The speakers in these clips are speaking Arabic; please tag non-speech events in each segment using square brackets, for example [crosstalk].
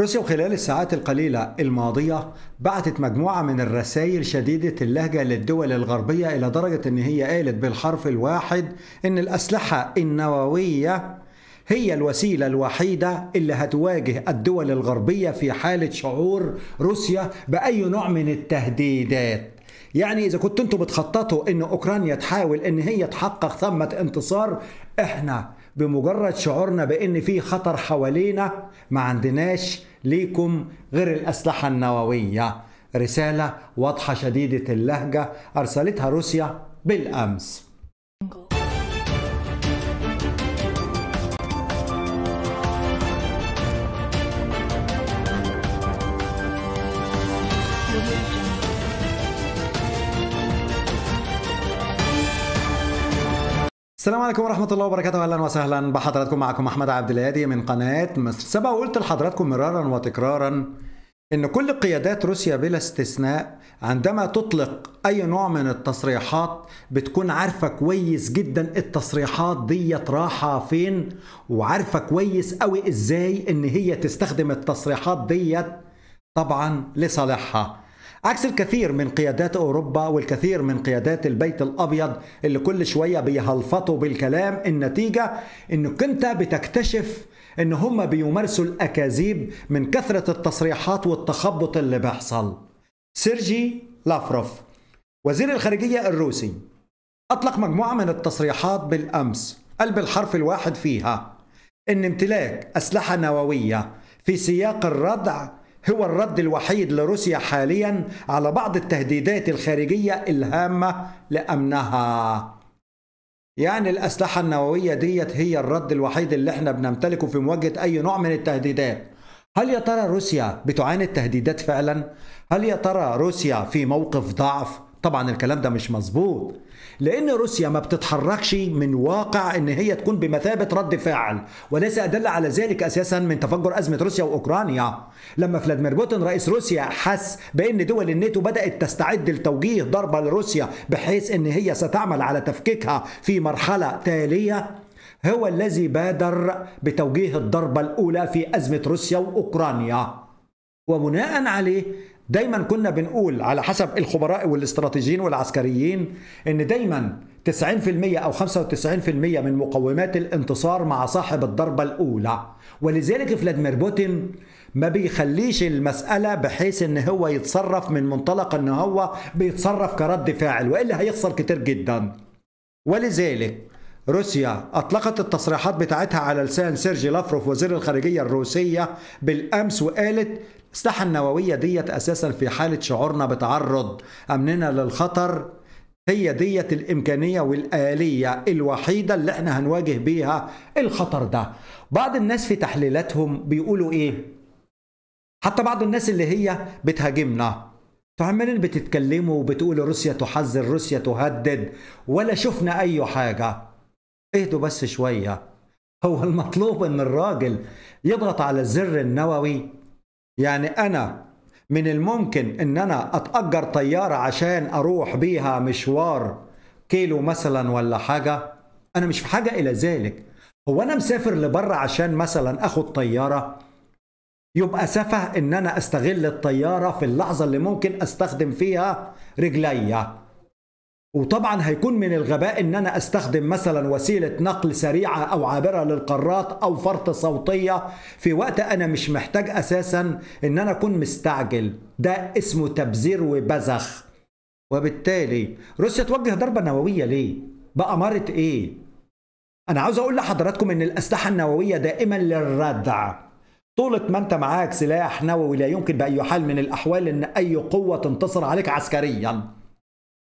روسيا وخلال الساعات القليلة الماضية بعتت مجموعة من الرسائل شديدة اللهجة للدول الغربية إلى درجة أن هي قالت بالحرف الواحد أن الأسلحة النووية هي الوسيلة الوحيدة اللي هتواجه الدول الغربية في حالة شعور روسيا بأي نوع من التهديدات يعني إذا كنتوا انتوا بتخططوا أن أوكرانيا تحاول أن هي تحقق ثمة انتصار إحنا بمجرد شعورنا بان في خطر حوالينا ما عندناش ليكم غير الاسلحه النوويه رساله واضحه شديده اللهجه ارسلتها روسيا بالامس السلام عليكم ورحمة الله وبركاته أهلا وسهلا بحضراتكم معكم أحمد عبد الهادي من قناة مصر سبق وقلت لحضراتكم مرارا وتكرارا إن كل قيادات روسيا بلا استثناء عندما تطلق أي نوع من التصريحات بتكون عارفة كويس جدا التصريحات دي راحة فين وعارفة كويس قوي إزاي إن هي تستخدم التصريحات ديت طبعا لصالحها عكس الكثير من قيادات أوروبا والكثير من قيادات البيت الأبيض اللي كل شوية بيهلفطوا بالكلام النتيجة أنك أنت بتكتشف أن هم بيمارسوا الأكاذيب من كثرة التصريحات والتخبط اللي بيحصل سيرجي لافروف وزير الخارجية الروسي أطلق مجموعة من التصريحات بالأمس قال بالحرف الواحد فيها أن امتلاك أسلحة نووية في سياق الردع هو الرد الوحيد لروسيا حاليا على بعض التهديدات الخارجية الهامة لأمنها يعني الأسلحة النووية ديت هي الرد الوحيد اللي احنا بنمتلكه في مواجهة أي نوع من التهديدات هل يا ترى روسيا بتعاني التهديدات فعلا؟ هل يا ترى روسيا في موقف ضعف؟ طبعا الكلام ده مش مظبوط لان روسيا ما بتتحركش من واقع ان هي تكون بمثابه رد فعل وليس ادل على ذلك اساسا من تفجر ازمه روسيا واوكرانيا لما فلاديمير بوتين رئيس روسيا حس بان دول الناتو بدات تستعد لتوجيه ضربه لروسيا بحيث ان هي ستعمل على تفكيكها في مرحله تاليه هو الذي بادر بتوجيه الضربه الاولى في ازمه روسيا واوكرانيا وبناء عليه دايما كنا بنقول على حسب الخبراء والاستراتيجيين والعسكريين ان دايما 90% او 95% من مقومات الانتصار مع صاحب الضربه الاولى ولذلك فلاديمير بوتين ما بيخليش المسألة بحيث ان هو يتصرف من منطلق ان هو بيتصرف كرد فاعل وإلا هيخسر كتير جدا ولذلك روسيا أطلقت التصريحات بتاعتها على لسان سيرجي لافروف وزير الخارجية الروسية بالأمس وقالت الأسلحة النووية ديت أساسا في حالة شعورنا بتعرض أمننا للخطر هي ديت الإمكانية والآلية الوحيدة اللي احنا هنواجه بيها الخطر ده بعض الناس في تحليلاتهم بيقولوا إيه حتى بعض الناس اللي هي بتهاجمنا عمالين بتتكلموا وبتقولوا روسيا تحذر روسيا تهدد ولا شفنا أي حاجة اهدوا بس شوية هو المطلوب ان الراجل يضغط على الزر النووي يعني انا من الممكن ان انا اتأجر طيارة عشان اروح بيها مشوار كيلو مثلا ولا حاجة انا مش في حاجة الى ذلك هو انا مسافر لبره عشان مثلا اخد طيارة يبقى سفه ان انا استغل الطيارة في اللحظة اللي ممكن استخدم فيها رجليا وطبعا هيكون من الغباء ان انا استخدم مثلا وسيله نقل سريعه او عابره للقارات او فرط صوتيه في وقت انا مش محتاج اساسا ان انا اكون مستعجل ده اسمه تبذير وبذخ وبالتالي روسيا توجه ضربه نوويه ليه بأمارة ايه انا عاوز اقول لحضراتكم ان الاسلحه النوويه دائما للردع طولة ما انت معاك سلاح نووي لا يمكن بأي حال من الأحوال أن أي قوة تنتصر عليك عسكرياً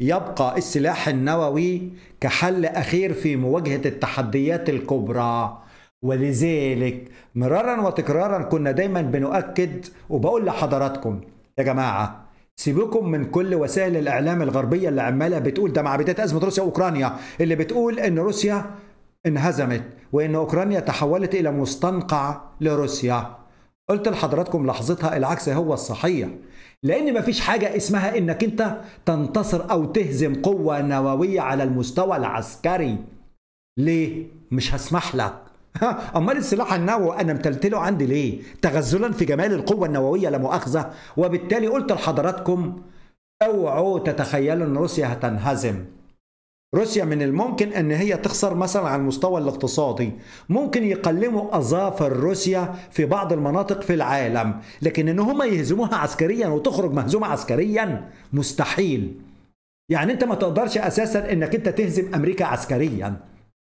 يبقى السلاح النووي كحل أخير في مواجهة التحديات الكبرى ولذلك مرارا وتكرارا كنا دايما بنؤكد وبقول لحضراتكم يا جماعة سيبوكم من كل وسائل الإعلام الغربية اللي عمالة بتقول ده مع بداية أزمة روسيا وأوكرانيا اللي بتقول إن روسيا انهزمت وإن أوكرانيا تحولت إلى مستنقع لروسيا قلت لحضراتكم لحظتها العكس هو الصحيح لان مفيش حاجه اسمها انك انت تنتصر او تهزم قوه نوويه على المستوى العسكري ليه مش هسمح لك [laughs] امال السلاح النووي انا متلتله عندي ليه تغزلا في جمال القوه النوويه لا مؤاخذه وبالتالي قلت لحضراتكم اوعوا تتخيلوا ان روسيا هتنهزم روسيا من الممكن ان هي تخسر مثلا على المستوى الاقتصادي ممكن يقلموا اظافر روسيا في بعض المناطق في العالم لكن ان هم يهزموها عسكريا وتخرج مهزومه عسكريا مستحيل يعني انت ما تقدرش اساسا انك انت تهزم امريكا عسكريا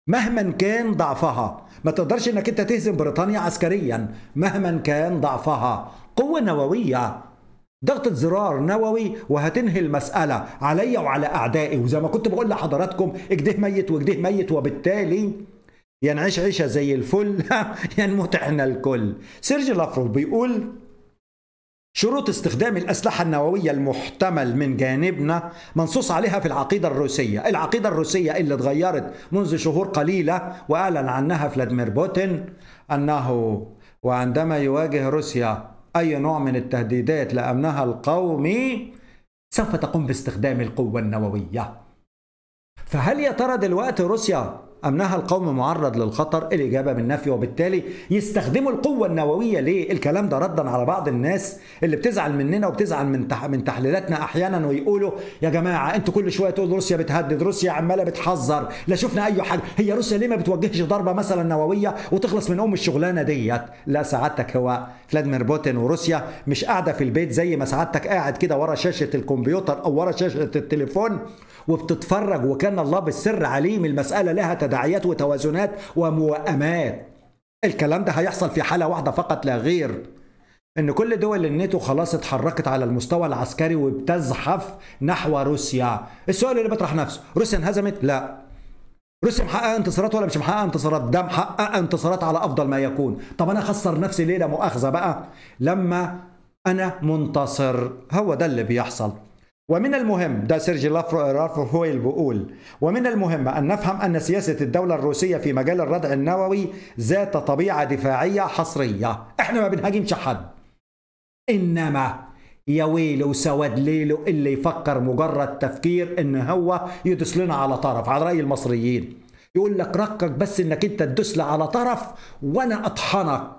مهما كان ضعفها ما تقدرش انك انت تهزم بريطانيا عسكريا مهما كان ضعفها قوه نوويه ضغطة زرار نووي وهتنهي المسألة علي وعلى أعدائي وزي ما كنت بقول لحضراتكم اجده ميت واجده ميت وبالتالي ينعيش عيشة زي الفل [laughs] ينموت احنا الكل سيرجي لافروف بيقول شروط استخدام الأسلحة النووية المحتمل من جانبنا منصوص عليها في العقيدة الروسية العقيدة الروسية اللي اتغيرت منذ شهور قليلة وأعلن عنها فلاديمير بوتين أنه وعندما يواجه روسيا أي نوع من التهديدات لأمنها القومي سوف تقوم باستخدام القوة النووية فهل يا ترى دلوقتي روسيا أمنها القوم معرض للخطر الإجابة بالنفي وبالتالي يستخدموا القوة النووية ليه الكلام ده ردا على بعض الناس اللي بتزعل مننا وبتزعل من تح من تحليلاتنا أحيانا ويقولوا يا جماعة أنتوا كل شوية تقولوا روسيا بتهدد روسيا عمالة بتحذر لا شفنا أي حاجة هي روسيا ليه ما بتوجهش ضربة مثلا نووية وتخلص من أم الشغلانة ديت لا سعادتك هو فلاديمير بوتين وروسيا مش قاعدة في البيت زي ما سعادتك قاعد كده ورا شاشة الكمبيوتر أو ورا شاشة التليفون وبتتفرج وكان الله بالسر عليم المسألة لها تدريب وتداعيات وتوازنات وموائمات الكلام ده هيحصل في حالة واحدة فقط لا غير ان كل دول الناتو خلاص اتحركت على المستوى العسكري وبتزحف نحو روسيا السؤال اللي بيطرح نفسه روسيا انهزمت لا روسيا محققه انتصارات ولا مش محققه انتصارات ده محققه انتصارات على افضل ما يكون طب انا اخسر نفسي ليه لا مؤاخذه بقى لما انا منتصر هو ده اللي بيحصل ومن المهم ده سيرجي لافروف هويل بيقول ومن المهم أن نفهم أن سياسة الدولة الروسية في مجال الردع النووي ذات طبيعة دفاعية حصرية احنا ما بنهاجمش حد إنما يا ويله سواد ليله اللي يفكر مجرد تفكير ان هو يدوس لنا على طرف على راي المصريين يقول لك ركك بس انك انت تدوس على طرف وانا اطحنك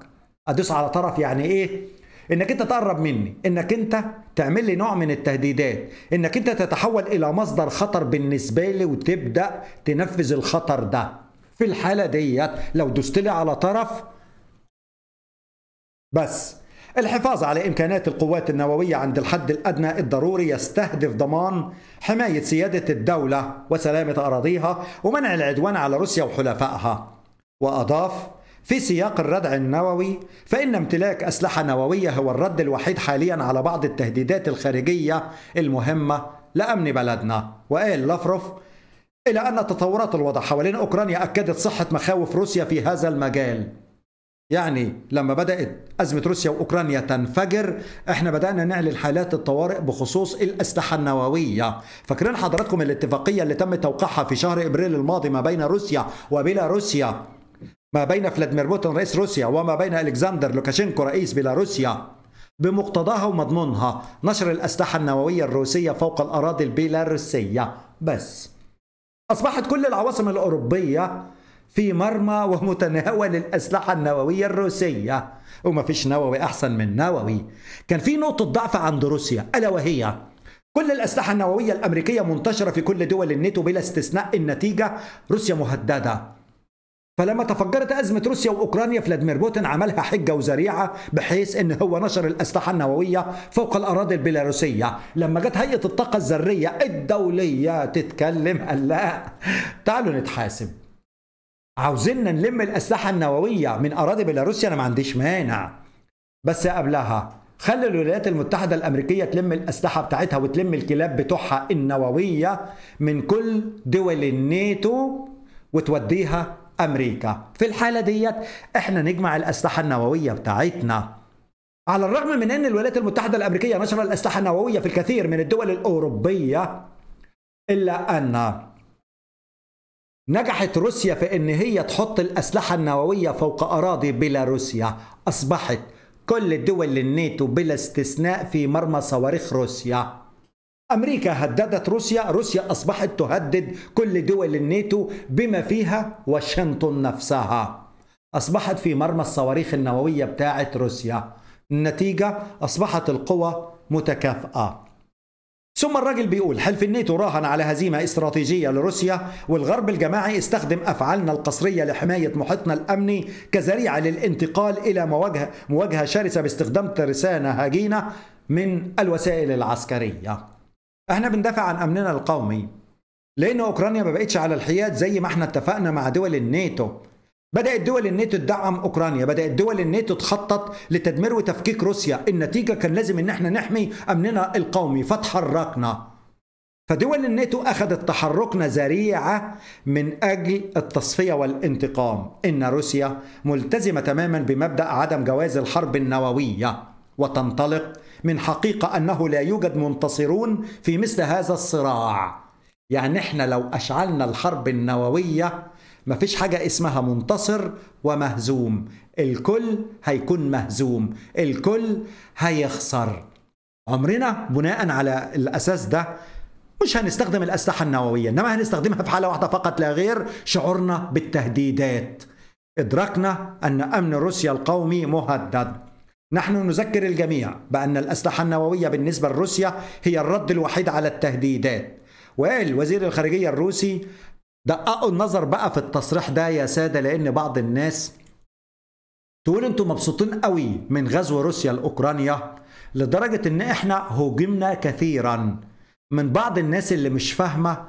ادوس على طرف يعني ايه انك انت تقرب مني انك انت تعمل لي نوع من التهديدات انك انت تتحول الى مصدر خطر بالنسبه لي وتبدا تنفذ الخطر ده في الحاله ديت لو دوست لي على طرف بس الحفاظ على إمكانات القوات النووية عند الحد الأدنى الضروري يستهدف ضمان حماية سيادة الدولة وسلامة أراضيها ومنع العدوان على روسيا وحلفائها وأضاف في سياق الردع النووي فإن امتلاك أسلحة نووية هو الرد الوحيد حاليا على بعض التهديدات الخارجية المهمة لأمن بلدنا وقال لافروف إلى أن تطورات الوضع حوالين أوكرانيا أكدت صحة مخاوف روسيا في هذا المجال يعني لما بدأت أزمة روسيا وأوكرانيا تنفجر احنا بدأنا نعلن حالات الطوارئ بخصوص الأسلحة النووية فاكرين حضراتكم الاتفاقية اللي تم توقيعها في شهر إبريل الماضي ما بين روسيا وبيلاروسيا ما بين فلاديمير بوتين رئيس روسيا وما بين الكسندر لوكاشينكو رئيس بيلاروسيا بمقتضاها ومضمونها نشر الأسلحة النووية الروسية فوق الأراضي البيلاروسية بس أصبحت كل العواصم الأوروبية في مرمى ومتناول الأسلحة النووية الروسية وما فيش نووي أحسن من نووي كان في نقطة ضعف عند روسيا ألا وهي كل الأسلحة النووية الأمريكية منتشرة في كل دول الناتو بلا استثناء النتيجة روسيا مهددة فلما تفجرت أزمة روسيا وأوكرانيا فلاديمير بوتين عملها حجة وذريعة بحيث أن هو نشر الأسلحة النووية فوق الأراضي البيلاروسية لما جت هيئة الطاقة الذرية الدولية تتكلم قال [laughs] لا تعالوا نتحاسب عاوزيننا نلم الأسلحة النووية من أراضي بيلاروسيا أنا ما عنديش مانع بس قبلها خلي الولايات المتحدة الأمريكية تلم الأسلحة بتاعتها وتلم الكلاب بتوعها النووية من كل دول الناتو وتوديها أمريكا في الحالة ديت إحنا نجمع الأسلحة النووية بتاعتنا على الرغم من أن الولايات المتحدة الأمريكية نشر الأسلحة النووية في الكثير من الدول الأوروبية إلا أن نجحت روسيا في ان هي تحط الاسلحه النوويه فوق اراضي بيلاروسيا اصبحت كل الدول الناتو بلا استثناء في مرمى صواريخ روسيا أمريكا هددت روسيا روسيا أصبحت تهدد كل دول الناتو بما فيها واشنطن نفسها أصبحت في مرمى الصواريخ النووية بتاعة روسيا النتيجة أصبحت القوى متكافئة ثم الراجل بيقول حلف الناتو راهن على هزيمة استراتيجية لروسيا والغرب الجماعي استخدم أفعالنا القصرية لحماية محيطنا الأمني كذريعة للانتقال إلى مواجهة, مواجهة شرسة باستخدام ترسانة هجينة من الوسائل العسكرية احنا بندافع عن امننا القومي لان اوكرانيا ما بقتش على الحياد زي ما احنا اتفقنا مع دول الناتو بدأت دول الناتو تدعم اوكرانيا، بدأت دول الناتو تخطط لتدمير وتفكيك روسيا، النتيجة كان لازم ان احنا نحمي امننا القومي فتحركنا. فدول الناتو اخذت تحركنا ذريعة من اجل التصفية والانتقام، ان روسيا ملتزمة تماما بمبدأ عدم جواز الحرب النووية وتنطلق من حقيقة أنه لا يوجد منتصرون في مثل هذا الصراع يعني احنا لو أشعلنا الحرب النووية ما فيش حاجة اسمها منتصر ومهزوم الكل هيكون مهزوم الكل هيخسر عمرنا بناء على الأساس ده مش هنستخدم الأسلحة النووية إنما هنستخدمها في حالة واحدة فقط لا غير شعورنا بالتهديدات إدركنا أن أمن روسيا القومي مهدد نحن نذكر الجميع بأن الأسلحة النووية بالنسبة لروسيا هي الرد الوحيد على التهديدات وقال وزير الخارجية الروسي دققوا النظر بقى في التصريح ده يا سادة لأن بعض الناس تقول انتم مبسوطين قوي من غزو روسيا لأوكرانيا لدرجة ان احنا هجمنا كثيرا من بعض الناس اللي مش فاهمة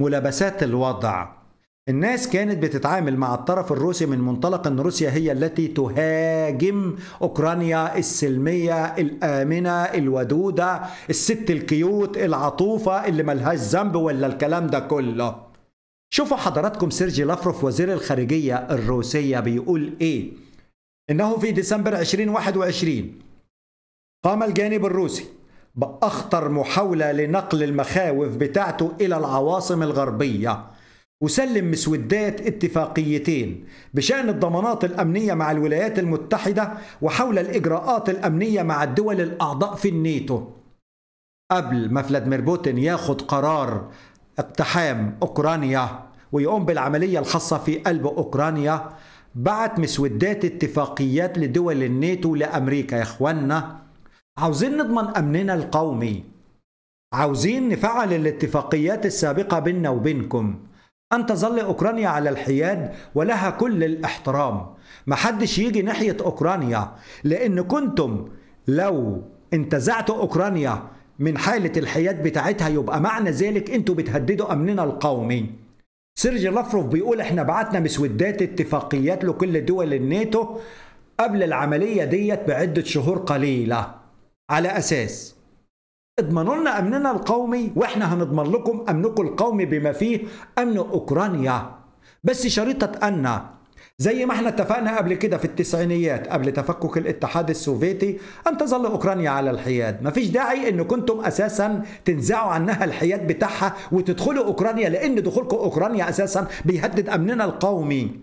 ملابسات الوضع الناس كانت بتتعامل مع الطرف الروسي من منطلق ان روسيا هي التي تهاجم اوكرانيا السلميه الامنه الودوده الست الكيوت العطوفه اللي ملهاش ذنب ولا الكلام ده كله شوفوا حضراتكم سيرجي لافروف وزير الخارجيه الروسيه بيقول ايه انه في ديسمبر 2021 قام الجانب الروسي باخطر محاوله لنقل المخاوف بتاعته الى العواصم الغربيه وسلم مسودات اتفاقيتين بشأن الضمانات الأمنية مع الولايات المتحدة وحول الإجراءات الأمنية مع الدول الأعضاء في الناتو قبل ما فلاديمير بوتين ياخد قرار اقتحام أوكرانيا ويقوم بالعملية الخاصة في قلب أوكرانيا بعت مسودات اتفاقيات لدول الناتو لأمريكا يا إخوانا عاوزين نضمن أمننا القومي عاوزين نفعل الاتفاقيات السابقة بيننا وبينكم أن تظل أوكرانيا على الحياد ولها كل الاحترام محدش يجي ناحية أوكرانيا لأن كنتم لو انتزعتوا أوكرانيا من حالة الحياد بتاعتها يبقى معنى ذلك أنتوا بتهددوا أمننا القومي سيرجي لافروف بيقول احنا بعتنا مسودات اتفاقيات لكل دول الناتو قبل العملية ديت بعدة شهور قليلة على أساس اضمنوا لنا امننا القومي واحنا هنضمن لكم امنكم القومي بما فيه امن اوكرانيا بس شريطه ان زي ما احنا اتفقنا قبل كده في التسعينيات قبل تفكك الاتحاد السوفيتي ان تظل اوكرانيا على الحياد مفيش داعي ان كنتم اساسا تنزعوا عنها الحياد بتاعها وتدخلوا اوكرانيا لان دخولكم اوكرانيا اساسا بيهدد امننا القومي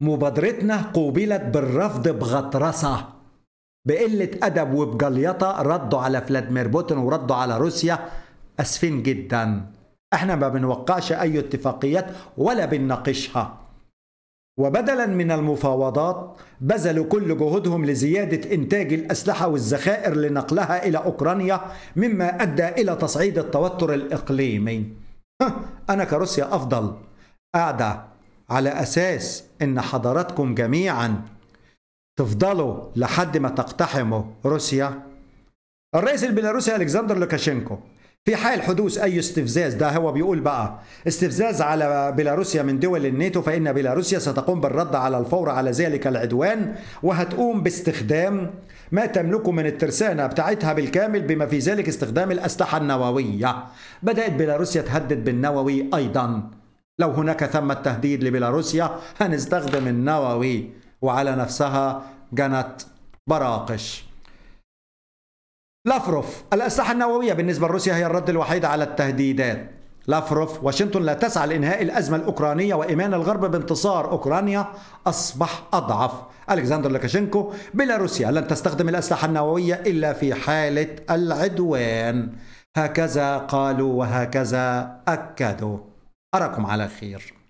مبادرتنا قوبلت بالرفض بغطرسه بقلة أدب وبجليطة ردوا على فلاديمير بوتين وردوا على روسيا أسفين جدا احنا ما بنوقعش أي اتفاقيات ولا بنناقشها وبدلا من المفاوضات بذلوا كل جهودهم لزيادة إنتاج الأسلحة والذخائر لنقلها إلى أوكرانيا مما أدى إلى تصعيد التوتر الإقليمي أنا كروسيا أفضل قاعدة على أساس أن حضراتكم جميعاً تفضلوا لحد ما تقتحموا روسيا الرئيس البيلاروسي الكسندر لوكاشينكو في حال حدوث اي استفزاز ده هو بيقول بقى استفزاز على بيلاروسيا من دول الناتو فان بيلاروسيا ستقوم بالرد على الفور على ذلك العدوان وهتقوم باستخدام ما تملكه من الترسانه بتاعتها بالكامل بما في ذلك استخدام الاسلحه النوويه بدات بيلاروسيا تهدد بالنووي ايضا لو هناك ثمة تهديد لبيلاروسيا هنستخدم النووي وعلى نفسها جنت براقش لافروف الأسلحة النووية بالنسبة لروسيا هي الرد الوحيد على التهديدات لافروف واشنطن لا تسعى لإنهاء الأزمة الأوكرانية وإيمان الغرب بانتصار أوكرانيا أصبح أضعف ألكسندر لوكاشينكو بيلاروسيا لن تستخدم الأسلحة النووية إلا في حالة العدوان هكذا قالوا وهكذا أكدوا أراكم على خير